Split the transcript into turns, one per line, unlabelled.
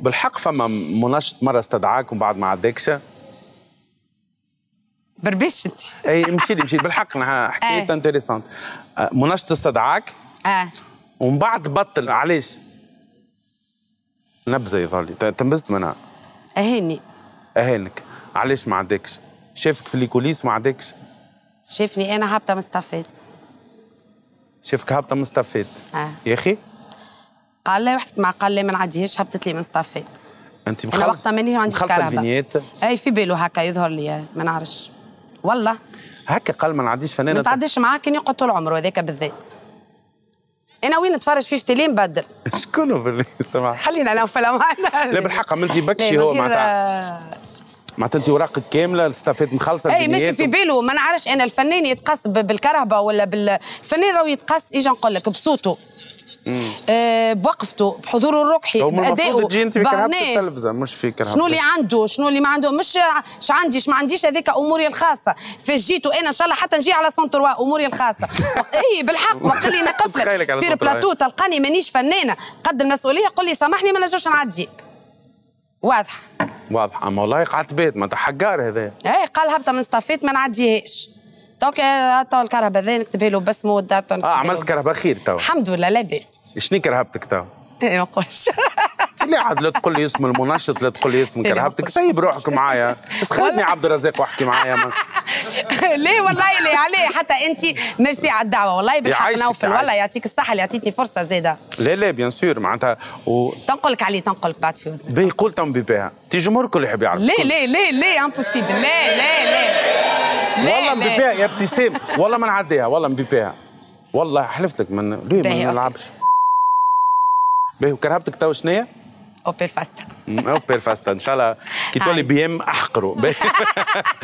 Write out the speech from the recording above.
بالحق فما مناشط مره استدعاكم بعد ما عداكش بربشت اي مشي لي مشي بالحق حكايه آه. انتريسانت مناشط استدعاك اه ومن بعد بطل علاش نبذه يظهر لي تنبزت منها اهاني اهانك علاش ما عداكش شافك في الكوليس وما عداكش
شافني انا هابطه مستفيد
شافك هابطه مستفيد اه يا اخي
قال لي وحكيت مع قال لي ما عنديش هبطت لي من صفات
انت مخلص انا وقتها ماني ما عنديش كهرباء
اي في باله هكا يظهر لي ما نعرفش
والله هكا قال ما نعديش فنانه ما تعديش
معاه كان يقعد طول عمره هذاك بالذات انا وين نتفرج فيه فتيلي نبدل
شكون هو بالله سمع
خلينا انا وفلمان لا بالحق عملتي بكشي هو معناتها
معناتها انت اوراقك كامله الاستافات مخلصه اي ماشي في
باله ما نعرفش انا الفنان يتقص بالكرهبه ولا بالفنان راهو يتقص اجا نقول لك بصوته آه، بوقفته بحضوره الروحي بادائه التلفزه
مش فكرة شنو اللي
عنده شنو اللي ما عنده مش ش عندي ما عنديش هذيك اموري الخاصه فجيتو انا ان شاء الله حتى نجي على سونتروا اموري الخاصه اي بالحق وقت اللي
نقف لك سير بلاتو
تلقاني مانيش فنانه قد المسؤوليه قل لي سامحني ما نجمش نعدي
واضحه واضحه اما والله قعدت بيت ما تحقار هذا
اي قال هبطه من صفيت ما نعديهاش دونك تو آه، الكرهبه ذي نكتبها له باسمه والدار اه عملت كرهبه خير تو الحمد لله لاباس
شنو كرهبتك تو؟
ما نقولش
لا عاد لا تقول لي اسم المنشط لا تقول لي اسم كرهبتك سيب روحك معايا بس خليني عبد الرزاق واحكي معايا
ليه والله ليه عليه حتى انت ميرسي على الدعوه والله بالحق نوفل والله يعطيك الصحه اللي عطيتني فرصه زاده
لا لا بيان سور معناتها و...
تنقلك عليه تنقلك بعد في
ودنك باهي قول تنبي بيبيها تي جمهور الكل يحب يعرف ليه
ليه ليه ليه امبوسيبل ليه ليه
والله مبيبيها يا ابتسام والله ما نعديها والله مبيبيها والله حلفت لك من ليه ما نلعبش باهي وكرهبتك تو شنيا؟ اوبيل فاستا اوبيل فاستا ان شاء الله كي تولي بي ام احقره